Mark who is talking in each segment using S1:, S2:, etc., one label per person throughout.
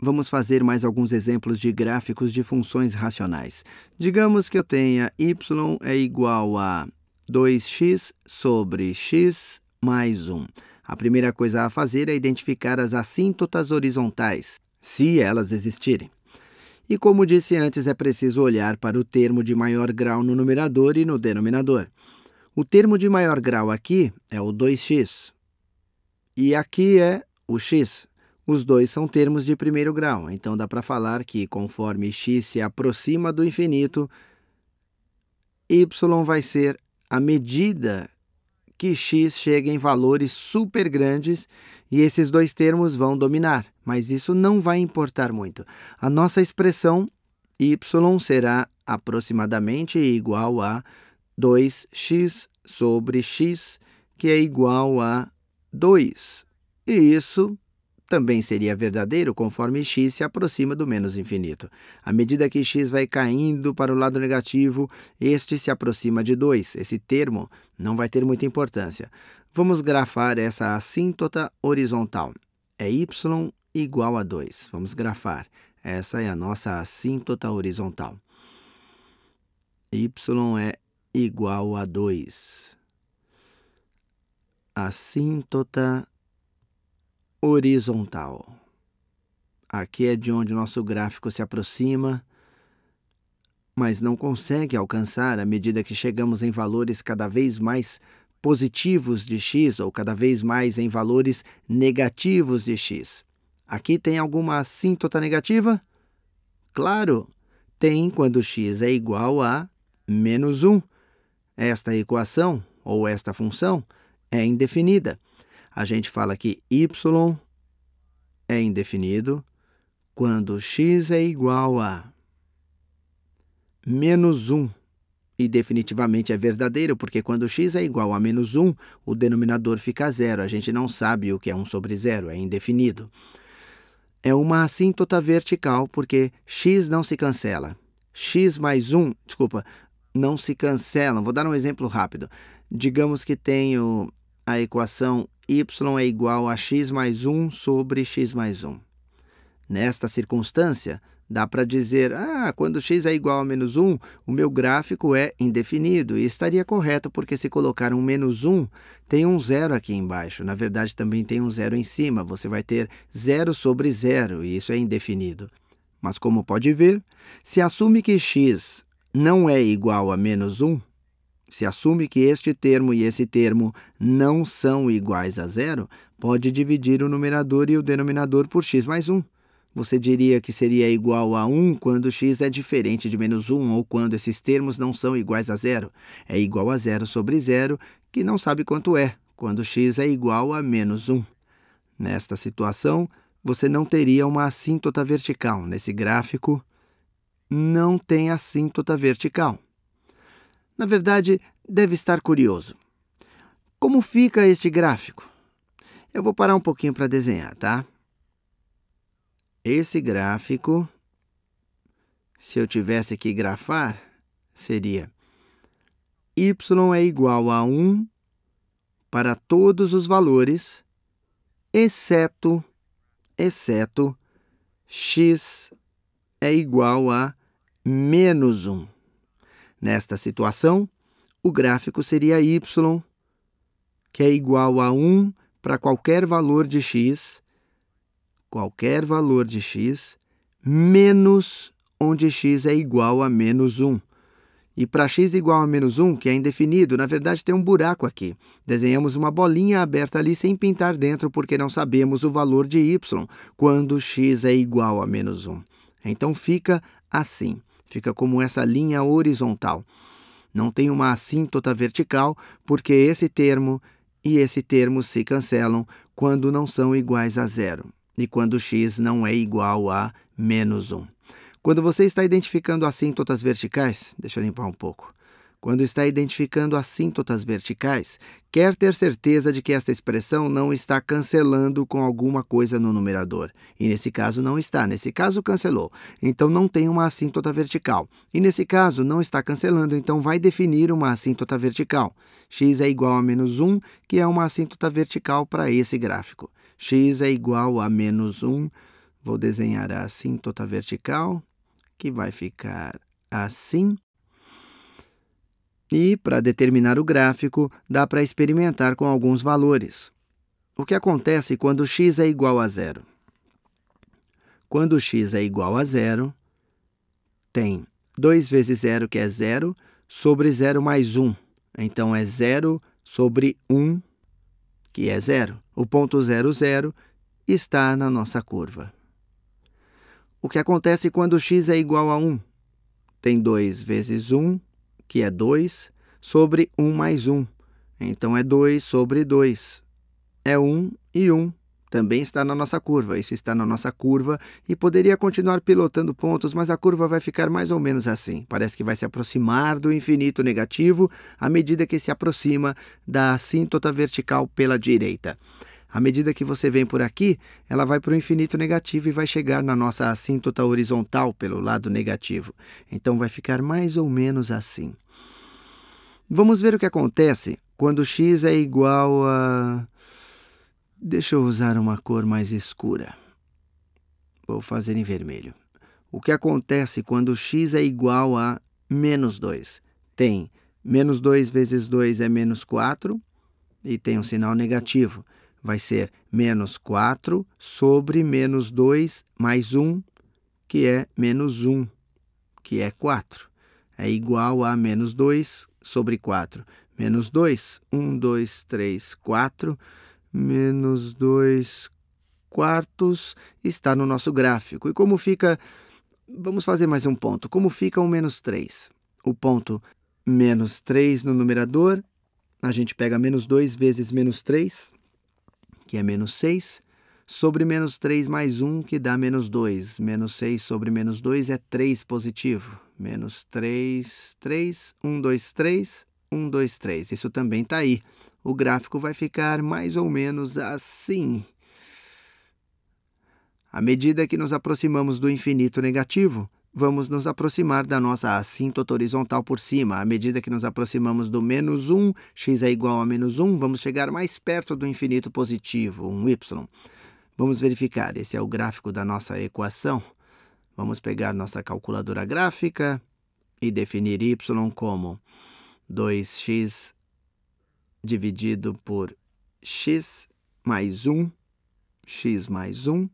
S1: Vamos fazer mais alguns exemplos de gráficos de funções racionais. Digamos que eu tenha y é igual a 2x sobre x mais 1. A primeira coisa a fazer é identificar as assíntotas horizontais, se elas existirem. E como disse antes, é preciso olhar para o termo de maior grau no numerador e no denominador. O termo de maior grau aqui é o 2x. E aqui é o x, os dois são termos de primeiro grau, então dá para falar que conforme x se aproxima do infinito, y vai ser a medida que x chega em valores super grandes e esses dois termos vão dominar, mas isso não vai importar muito. A nossa expressão y será aproximadamente igual a 2x sobre x, que é igual a 2. E isso também seria verdadeiro conforme x se aproxima do menos infinito. À medida que x vai caindo para o lado negativo, este se aproxima de 2. Esse termo não vai ter muita importância. Vamos grafar essa assíntota horizontal. É y igual a 2. Vamos grafar. Essa é a nossa assíntota horizontal. y é igual a 2. Assíntota horizontal horizontal. Aqui é de onde nosso gráfico se aproxima, mas não consegue alcançar à medida que chegamos em valores cada vez mais positivos de x ou cada vez mais em valores negativos de x. Aqui tem alguma assíntota negativa? Claro, tem quando x é igual a menos 1. Esta equação, ou esta função, é indefinida a gente fala que y é indefinido quando x é igual a menos 1. E definitivamente é verdadeiro, porque quando x é igual a menos 1, o denominador fica zero. A gente não sabe o que é 1 sobre zero, é indefinido. É uma assíntota vertical, porque x não se cancela. x mais 1, desculpa, não se cancela Vou dar um exemplo rápido. Digamos que tenho a equação y é igual a x mais 1 sobre x mais 1. Nesta circunstância, dá para dizer, ah, quando x é igual a menos 1, o meu gráfico é indefinido, e estaria correto porque se colocar um menos 1, tem um zero aqui embaixo. Na verdade, também tem um zero em cima, você vai ter zero sobre zero, e isso é indefinido. Mas como pode ver, se assume que x não é igual a menos 1, se assume que este termo e esse termo não são iguais a zero, pode dividir o numerador e o denominador por x mais 1. Você diria que seria igual a 1 quando x é diferente de menos 1 ou quando esses termos não são iguais a zero. É igual a zero sobre zero, que não sabe quanto é, quando x é igual a menos 1. Nesta situação, você não teria uma assíntota vertical. Nesse gráfico, não tem assíntota vertical. Na verdade, deve estar curioso. Como fica este gráfico? Eu vou parar um pouquinho para desenhar, tá? Esse gráfico, se eu tivesse que grafar, seria y é igual a 1 para todos os valores, exceto, exceto x é igual a menos 1. Nesta situação, o gráfico seria y, que é igual a 1 para qualquer valor de x, qualquer valor de x, menos onde x é igual a menos 1. E para x igual a menos 1, que é indefinido, na verdade tem um buraco aqui. Desenhamos uma bolinha aberta ali sem pintar dentro, porque não sabemos o valor de y quando x é igual a menos 1. Então fica assim. Fica como essa linha horizontal. Não tem uma assíntota vertical, porque esse termo e esse termo se cancelam quando não são iguais a zero e quando x não é igual a menos 1. Quando você está identificando assíntotas verticais, deixa eu limpar um pouco, quando está identificando assíntotas verticais, quer ter certeza de que esta expressão não está cancelando com alguma coisa no numerador. E nesse caso não está, nesse caso cancelou. Então não tem uma assíntota vertical. E nesse caso não está cancelando, então vai definir uma assíntota vertical. x é igual a menos 1, que é uma assíntota vertical para esse gráfico. x é igual a menos 1, vou desenhar a assíntota vertical, que vai ficar assim e, para determinar o gráfico, dá para experimentar com alguns valores. O que acontece quando x é igual a zero? Quando x é igual a zero, tem 2 vezes zero, que é zero, sobre zero mais 1. Então, é zero sobre 1, que é zero. O ponto zero, zero está na nossa curva. O que acontece quando x é igual a 1? Tem 2 vezes 1, que é 2 sobre 1 mais 1. Então, é 2 sobre 2. É 1 e 1. Também está na nossa curva. Isso está na nossa curva e poderia continuar pilotando pontos, mas a curva vai ficar mais ou menos assim. Parece que vai se aproximar do infinito negativo à medida que se aproxima da assíntota vertical pela direita. À medida que você vem por aqui, ela vai para o infinito negativo e vai chegar na nossa assíntota horizontal pelo lado negativo. Então vai ficar mais ou menos assim. Vamos ver o que acontece quando x é igual a. Deixa eu usar uma cor mais escura. Vou fazer em vermelho. O que acontece quando x é igual a menos 2? Tem menos 2 vezes 2 é menos 4 e tem um sinal negativo vai ser menos 4 sobre menos 2 mais 1, que é menos 1, que é 4. É igual a menos 2 sobre 4. Menos 2, 1, 2, 3, 4. Menos 2 quartos está no nosso gráfico. E como fica... Vamos fazer mais um ponto. Como fica o um menos 3? O ponto menos 3 no numerador, a gente pega menos 2 vezes menos 3, que é menos 6, sobre menos 3 mais 1, que dá menos 2. Menos 6 sobre menos 2 é 3 positivo. Menos 3, 3, 1, 2, 3, 1, 2, 3. Isso também está aí. O gráfico vai ficar mais ou menos assim. À medida que nos aproximamos do infinito negativo, vamos nos aproximar da nossa assíntota horizontal por cima. À medida que nos aproximamos do menos 1, x é igual a menos 1, vamos chegar mais perto do infinito positivo, um y. Vamos verificar, esse é o gráfico da nossa equação. Vamos pegar nossa calculadora gráfica e definir y como 2x dividido por x mais 1, x mais 1,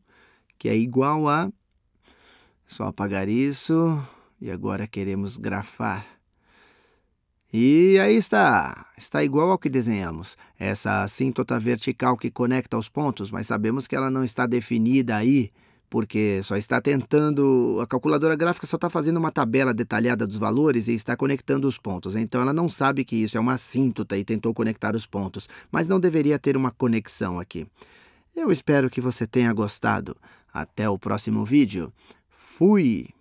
S1: que é igual a só apagar isso e agora queremos grafar. E aí está. Está igual ao que desenhamos. Essa assíntota vertical que conecta os pontos, mas sabemos que ela não está definida aí, porque só está tentando. A calculadora gráfica só está fazendo uma tabela detalhada dos valores e está conectando os pontos. Então ela não sabe que isso é uma assíntota e tentou conectar os pontos, mas não deveria ter uma conexão aqui. Eu espero que você tenha gostado. Até o próximo vídeo. Fui!